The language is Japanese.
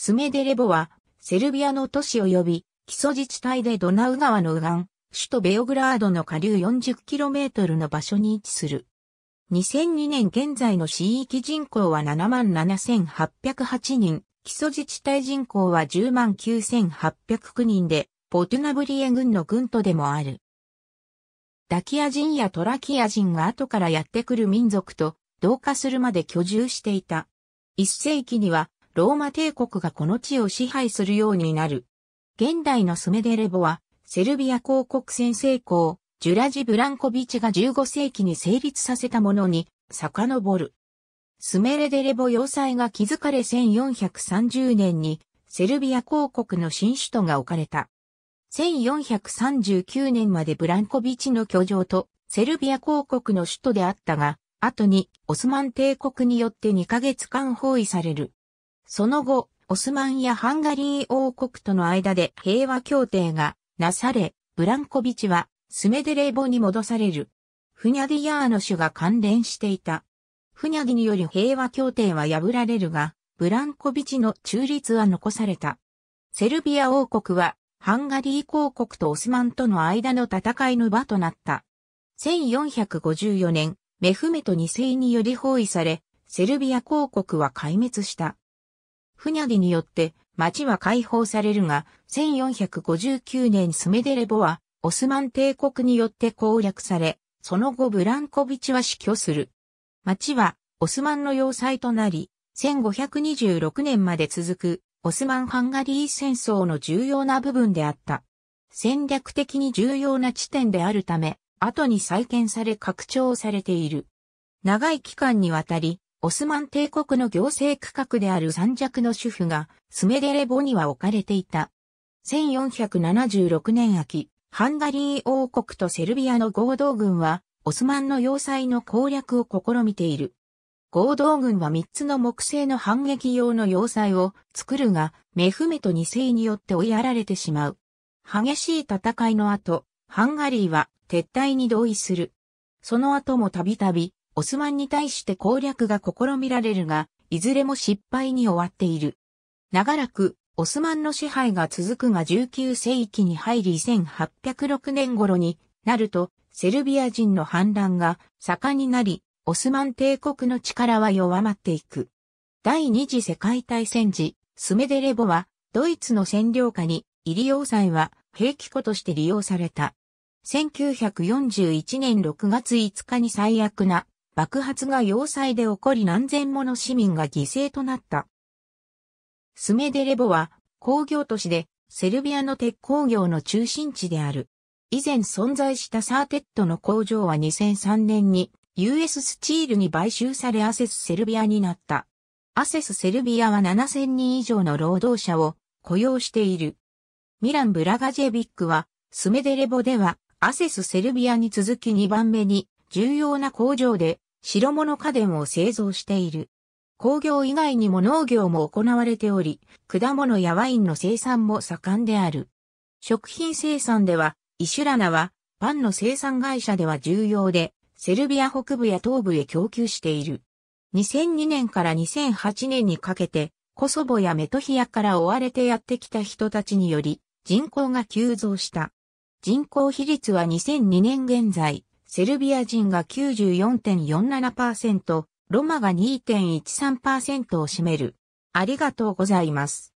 スメデレボは、セルビアの都市及び、基礎自治体でドナウ川の右岸、首都ベオグラードの下流 40km の場所に位置する。2002年現在の市域人口は77,808人、基礎自治体人口は109,809人で、ポトゥナブリエ軍の軍都でもある。ダキア人やトラキア人が後からやってくる民族と同化するまで居住していた。一世紀にはローマ帝国がこの地を支配するようになる。現代のスメデレボは、セルビア公国先成功、ジュラジ・ブランコビチが15世紀に成立させたものに、遡る。スメレデレボ要塞が築かれ1430年に、セルビア公国の新首都が置かれた。1439年までブランコビチの居城とセルビア公国の首都であったが、後にオスマン帝国によって2ヶ月間包囲される。その後、オスマンやハンガリー王国との間で平和協定がなされ、ブランコビチはスメデレーボに戻される。フニャディヤーノ種が関連していた。フニャディにより平和協定は破られるが、ブランコビチの中立は残された。セルビア王国は、ハンガリー公国とオスマンとの間の戦いの場となった。1454年、メフメト2世により包囲され、セルビア公国は壊滅した。フニャディによって町は解放されるが、1459年スメデレボはオスマン帝国によって攻略され、その後ブランコビチは死去する。町はオスマンの要塞となり、1526年まで続くオスマン・ハンガリー戦争の重要な部分であった。戦略的に重要な地点であるため、後に再建され拡張されている。長い期間にわたり、オスマン帝国の行政区画である三弱の主婦が、スメデレボには置かれていた。1476年秋、ハンガリー王国とセルビアの合同軍は、オスマンの要塞の攻略を試みている。合同軍は3つの木製の反撃用の要塞を作るが、メフメト二世によって追いやられてしまう。激しい戦いの後、ハンガリーは撤退に同意する。その後もたびたびオスマンに対して攻略が試みられるが、いずれも失敗に終わっている。長らく、オスマンの支配が続くが19世紀に入り1806年頃になると、セルビア人の反乱が盛んになり、オスマン帝国の力は弱まっていく。第二次世界大戦時、スメデレボは、ドイツの占領下に、イリオーサイは兵器庫として利用された。1941年6月5日に最悪な爆発が要塞で起こり何千もの市民が犠牲となった。スメデレボは工業都市でセルビアの鉄工業の中心地である。以前存在したサーテットの工場は2003年に US スチールに買収されアセスセルビアになった。アセスセルビアは7000人以上の労働者を雇用している。ミラン・ブラガジェビックはスメデレボではアセスセルビアに続き2番目に重要な工場で白物家電を製造している。工業以外にも農業も行われており、果物やワインの生産も盛んである。食品生産では、イシュラナはパンの生産会社では重要で、セルビア北部や東部へ供給している。2002年から2008年にかけて、コソボやメトヒアから追われてやってきた人たちにより、人口が急増した。人口比率は2002年現在、セルビア人が94.47%、ロマが2.13%を占める。ありがとうございます。